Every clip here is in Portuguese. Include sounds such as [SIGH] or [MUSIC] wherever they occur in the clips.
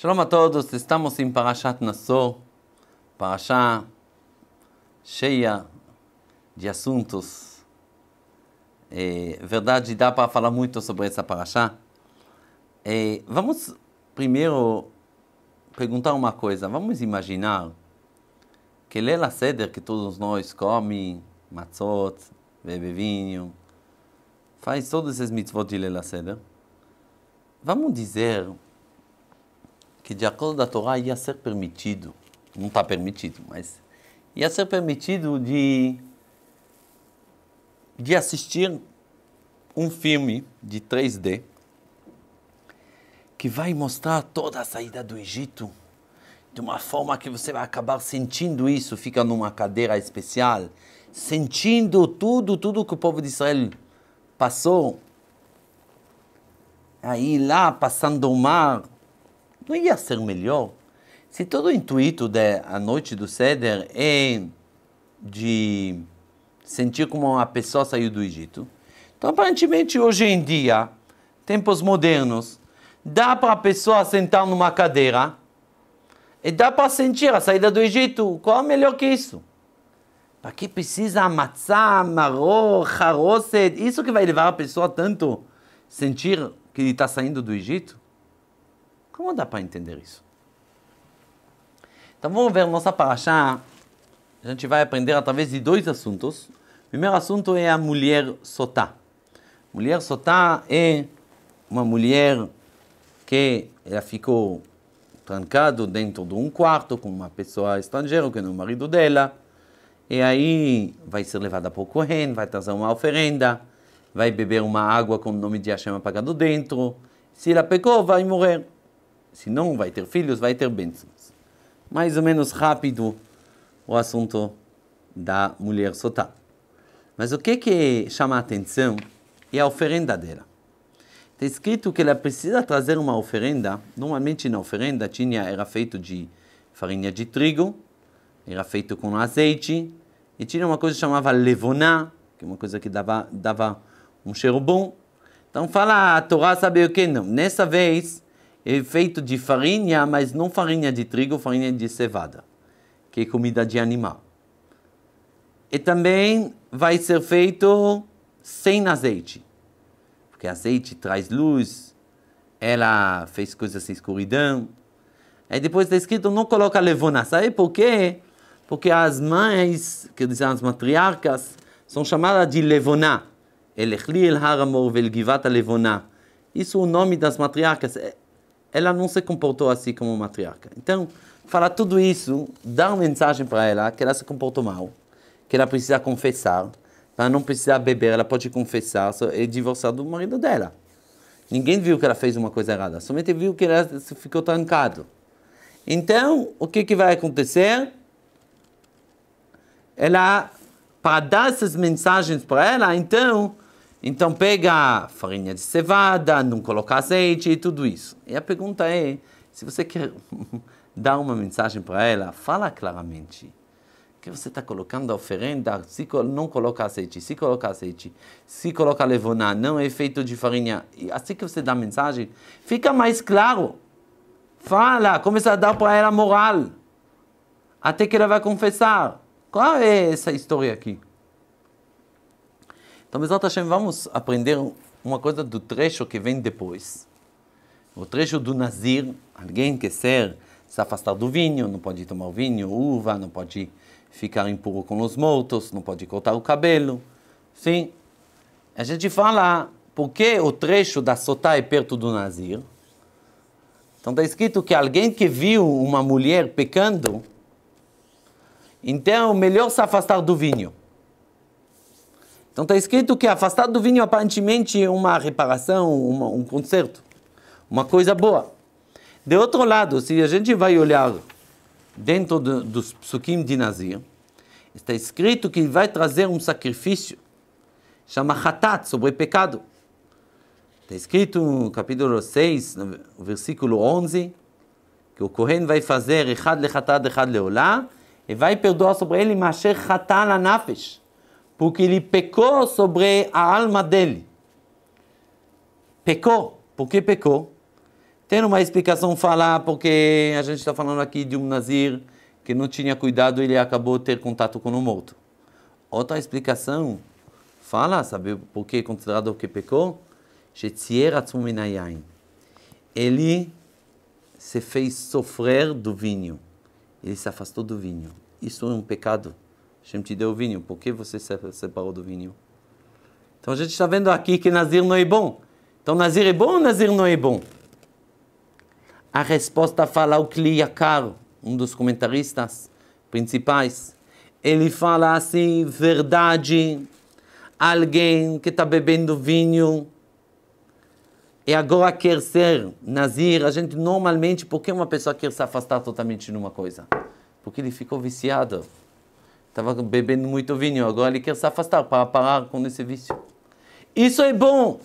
Shalom a todos, estamos em Parashat Nassau, Parashá cheia de assuntos. É, verdade, dá para falar muito sobre essa Parashá. É, vamos primeiro perguntar uma coisa. Vamos imaginar que Lela Seder, que todos nós comem, matzot, bebe vinho, faz todos esses mitzvot de Lela Seder. Vamos dizer que de acordo da Torá ia ser permitido, não está permitido, mas ia ser permitido de, de assistir um filme de 3D que vai mostrar toda a saída do Egito de uma forma que você vai acabar sentindo isso, fica numa cadeira especial, sentindo tudo, tudo que o povo de Israel passou. Aí lá, passando o mar, não ia ser melhor se todo o intuito da noite do Seder é de sentir como a pessoa saiu do Egito? Então, aparentemente, hoje em dia, tempos modernos, dá para a pessoa sentar numa cadeira e dá para sentir a saída do Egito. Qual é melhor que isso? Para que precisa matzá, maror, haroset? Isso que vai levar a pessoa tanto sentir que ele está saindo do Egito? Como dá para entender isso? Então vamos ver nossa paraxá. A gente vai aprender através de dois assuntos. O primeiro assunto é a mulher sotá. Mulher sotá é uma mulher que ela ficou trancada dentro de um quarto com uma pessoa estrangeira que não é o marido dela. E aí vai ser levada para o Kohen, vai trazer uma oferenda, vai beber uma água com o nome de Hashem apagado dentro. Se ela pecou, vai morrer. Se não vai ter filhos, vai ter bênçãos. Mais ou menos rápido o assunto da mulher sotá. Mas o que, que chama a atenção é a oferenda dela. Está escrito que ela precisa trazer uma oferenda. Normalmente na oferenda tinha, era feito de farinha de trigo, era feito com azeite, e tinha uma coisa que chamava levoná, que é uma coisa que dava, dava um cheiro bom. Então fala, ah, a Torá sabe o que? Não, nessa vez é feito de farinha, mas não farinha de trigo, farinha de cevada, que é comida de animal. E também vai ser feito sem azeite, porque azeite traz luz, ela fez coisas sem escuridão. Aí depois está escrito, não coloca levona. Sabe por quê? Porque as mães, quer dizer, as matriarcas, são chamadas de levona. El El Haramor, Velgivata Levoná. Isso é o nome das matriarcas. É, ela não se comportou assim como matriarca. Então, falar tudo isso, dar uma mensagem para ela que ela se comportou mal, que ela precisa confessar, para não precisar beber, ela pode confessar e é divorciar do marido dela. Ninguém viu que ela fez uma coisa errada, somente viu que ela ficou trancado. Então, o que, que vai acontecer? Ela, para dar essas mensagens para ela, então, então pega farinha de cevada, não coloca azeite e tudo isso. E a pergunta é, se você quer [LAUGHS] dar uma mensagem para ela, fala claramente que você está colocando a oferenda, se não coloca azeite, se coloca azeite, se coloca levoná, não é feito de farinha. E assim que você dá a mensagem, fica mais claro. Fala, começa a dar para ela moral. Até que ela vai confessar. Qual é essa história aqui? Então, Bezat Hashem, vamos aprender uma coisa do trecho que vem depois. O trecho do Nazir, alguém que ser, se afastar do vinho, não pode tomar vinho, uva, não pode ficar impuro com os mortos, não pode cortar o cabelo. Sim, a gente fala por que o trecho da Sotá é perto do Nazir. Então está escrito que alguém que viu uma mulher pecando, então é melhor se afastar do vinho. Então está escrito que afastado do vinho aparentemente é uma reparação, uma, um conserto, uma coisa boa. De outro lado, se a gente vai olhar dentro do, dos psukim de Nazir, está escrito que vai trazer um sacrifício, chama hatat, sobre pecado. Está escrito no capítulo 6, no versículo 11, que o Kohen vai fazer Echad lechatat, Echad Olá, e vai perdoar sobre ele Masher hatat la nafesh porque ele pecou sobre a alma dele. Pecou. Por que pecou? Tem uma explicação falar, porque a gente está falando aqui de um Nazir que não tinha cuidado, e ele acabou ter contato com um morto. Outra explicação fala, sabe por que é considerado que pecou? Ele se fez sofrer do vinho. Ele se afastou do vinho. Isso é um pecado. Hashem te deu o vinho. Por que você se separou do vinho? Então a gente está vendo aqui que Nazir não é bom. Então Nazir é bom ou Nazir não é bom? A resposta fala o Yakar um dos comentaristas principais. Ele fala assim, verdade, alguém que está bebendo vinho e agora quer ser Nazir, a gente normalmente, por que uma pessoa quer se afastar totalmente de uma coisa? Porque ele ficou viciado. Estava bebendo muito vinho, agora ele quer se afastar para parar com esse vício. Isso é bom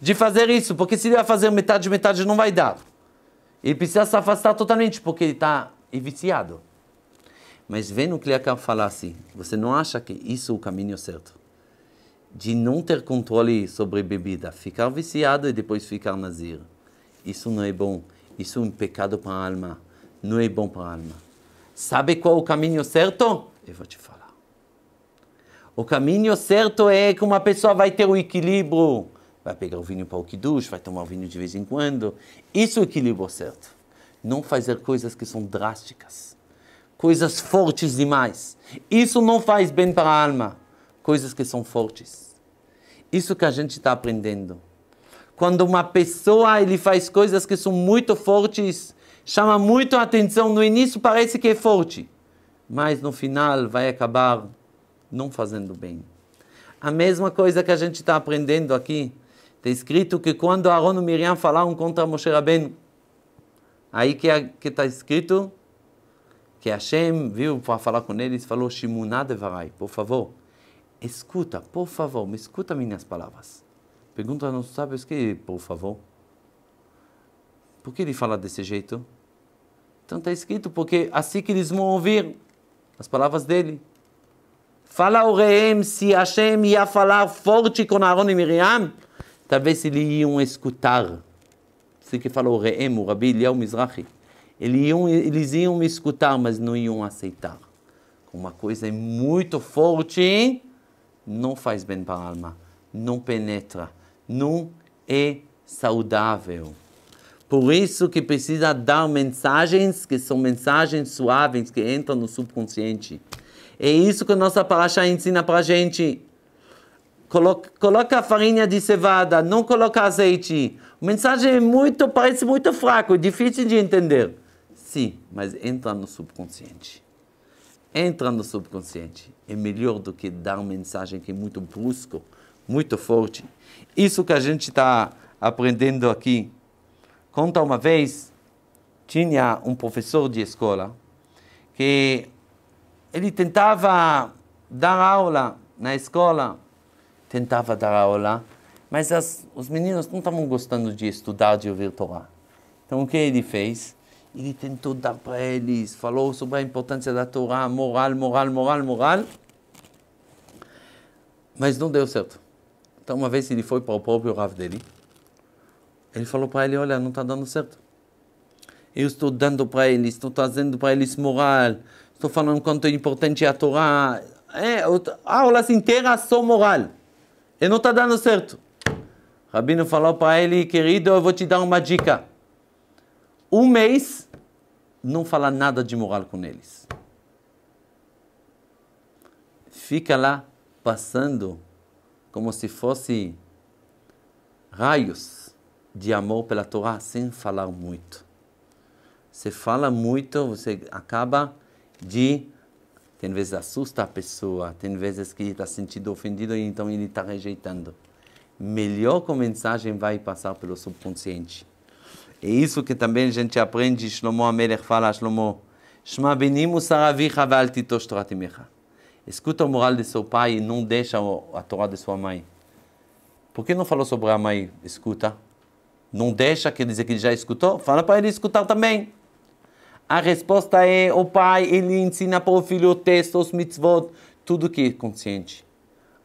de fazer isso, porque se ele vai fazer metade, metade não vai dar. Ele precisa se afastar totalmente, porque ele está viciado. Mas vendo o que ele acaba de falar assim, você não acha que isso é o caminho certo? De não ter controle sobre bebida, ficar viciado e depois ficar nazir. Isso não é bom. Isso é um pecado para a alma. Não é bom para a alma. Sabe qual é o caminho certo? Eu vou te falar. O caminho certo é que uma pessoa vai ter o equilíbrio. Vai pegar o vinho para o Kiddush, vai tomar o vinho de vez em quando. Isso é o equilíbrio certo. Não fazer coisas que são drásticas. Coisas fortes demais. Isso não faz bem para a alma. Coisas que são fortes. Isso que a gente está aprendendo. Quando uma pessoa ele faz coisas que são muito fortes, chama muito a atenção. No início parece que é forte mas no final vai acabar não fazendo bem. A mesma coisa que a gente está aprendendo aqui, está escrito que quando Aaron e Miriam falaram contra Moshe Rabbeinu, aí que é, está escrito que Hashem viu para falar com eles e falou, Shimuná devarai, por favor, escuta, por favor, me escuta minhas palavras. Pergunta não sabe o que, é por favor. Por que ele fala desse jeito? Então está escrito, porque assim que eles vão ouvir, as palavras dele. Fala o reem se Hashem ia falar forte com Aaron e Miriam, talvez eles iam escutar. Se que falou o reem, o Rabi Eliyahu Mizrahi. Eles iam, eles iam escutar, mas não iam aceitar. Uma coisa é muito forte não faz bem para a alma, não penetra, não é saudável. Por isso que precisa dar mensagens que são mensagens suaves que entram no subconsciente. É isso que a nossa paraxá ensina para a gente. Coloca, coloca, a farinha de cevada, não coloca azeite. A mensagem é muito, parece muito fraco, é difícil de entender. Sim, mas entra no subconsciente. Entra no subconsciente. É melhor do que dar uma mensagem que é muito brusco, muito forte. Isso que a gente está aprendendo aqui Conta uma vez, tinha um professor de escola que ele tentava dar aula na escola, tentava dar aula, mas as, os meninos não estavam gostando de estudar, de ouvir Torá. Então o que ele fez? Ele tentou dar para eles, falou sobre a importância da Torá, moral, moral, moral, moral, mas não deu certo. Então uma vez ele foi para o próprio Rav dele, ele falou para ele: Olha, não está dando certo. Eu estou dando para eles, estou trazendo para eles moral, estou falando quanto é importante a Torá. É, aulas inteiras sou moral. E não está dando certo. Rabino falou para ele: Querido, eu vou te dar uma dica. Um mês, não fala nada de moral com eles. Fica lá passando como se fosse raios de amor pela Torá sem falar muito. Você fala muito, você acaba de. Tem vezes assusta a pessoa, tem vezes que está sentindo ofendido e então ele está rejeitando. Melhor que a mensagem vai passar pelo subconsciente. É isso que também a gente aprende, Shlomo Amelech fala Shlomo, Shma benimu saravicha val titosh toratimecha. Escuta a moral de seu pai e não deixa a Torá de sua mãe. Por que não falou sobre a mãe? Escuta. Não deixa que dizer que ele já escutou, fala para ele escutar também. A resposta é: o pai ele ensina para o filho o texto, os mitzvot, tudo que é consciente.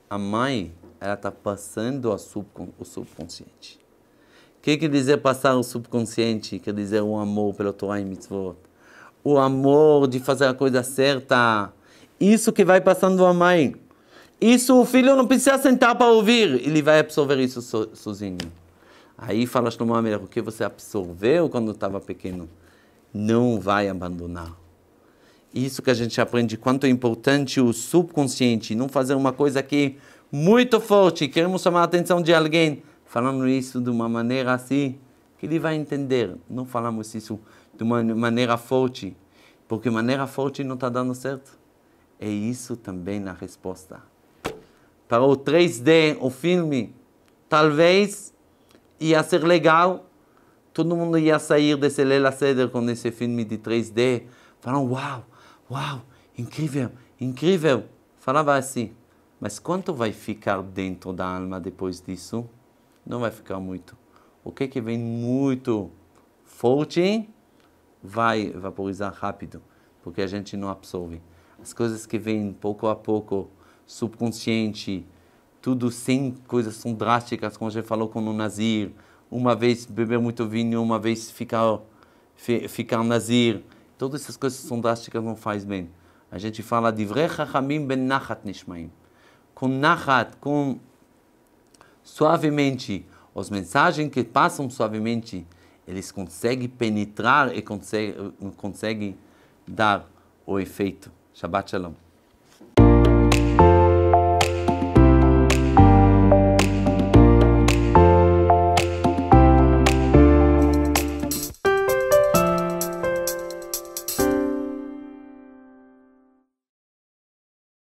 A mãe, ela está passando subcon o subconsciente. O que quer dizer passar o subconsciente? Quer dizer o amor pelo Torah e mitzvot. O amor de fazer a coisa certa. Isso que vai passando a mãe. Isso o filho não precisa sentar para ouvir, ele vai absorver isso so, sozinho. Aí fala Shlomo Amelech, o que você absorveu quando estava pequeno, não vai abandonar. Isso que a gente aprende, quanto é importante o subconsciente, não fazer uma coisa que muito forte, queremos chamar a atenção de alguém, falando isso de uma maneira assim, que ele vai entender. Não falamos isso de uma maneira forte, porque maneira forte não está dando certo. É isso também na resposta. Para o 3D, o filme, talvez ia ser legal. Todo mundo ia sair desse Lela Seder com esse filme de 3D, falando: Uau, uau, incrível, incrível. Falava assim. Mas quanto vai ficar dentro da alma depois disso? Não vai ficar muito. O que, é que vem muito forte vai vaporizar rápido, porque a gente não absorve. As coisas que vêm pouco a pouco, subconsciente, tudo sem coisas tão drásticas, como já falou com o Nazir. Uma vez beber muito vinho, uma vez ficar, ficar Nazir. Todas essas coisas são drásticas, não faz bem. A gente fala de Chachamim ben Nachat Nishmaim. Com Nachat, com suavemente, as mensagens que passam suavemente, eles conseguem penetrar e conseguem, conseguem dar o efeito. Shabbat Shalom.